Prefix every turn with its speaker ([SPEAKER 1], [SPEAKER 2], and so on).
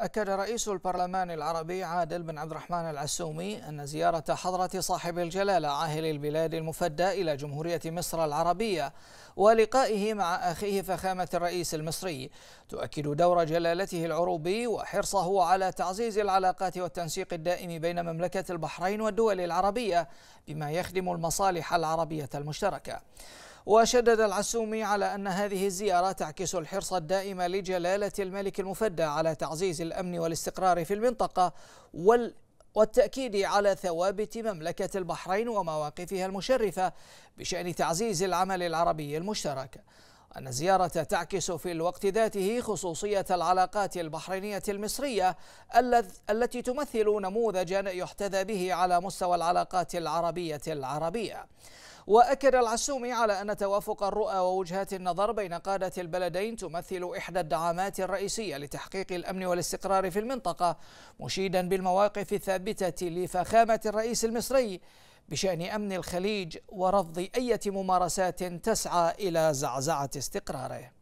[SPEAKER 1] أكد رئيس البرلمان العربي عادل بن عبد الرحمن العسومي أن زيارة حضرة صاحب الجلالة عاهل البلاد المفدى إلى جمهورية مصر العربية ولقائه مع أخيه فخامة الرئيس المصري تؤكد دور جلالته العروبي وحرصه على تعزيز العلاقات والتنسيق الدائم بين مملكة البحرين والدول العربية بما يخدم المصالح العربية المشتركة وشدد العسومي على أن هذه الزيارة تعكس الحرص الدائم لجلالة الملك المفدى على تعزيز الأمن والاستقرار في المنطقة وال والتأكيد على ثوابت مملكة البحرين ومواقفها المشرفة بشأن تعزيز العمل العربي المشترك أن الزيارة تعكس في الوقت ذاته خصوصية العلاقات البحرينية المصرية التي تمثل نموذجا يحتذى به على مستوى العلاقات العربية العربية وأكد العسومي على أن توافق الرؤى ووجهات النظر بين قادة البلدين تمثل إحدى الدعامات الرئيسية لتحقيق الأمن والاستقرار في المنطقة مشيدا بالمواقف الثابتة لفخامة الرئيس المصري بشأن أمن الخليج ورفض أي ممارسات تسعى إلى زعزعة استقراره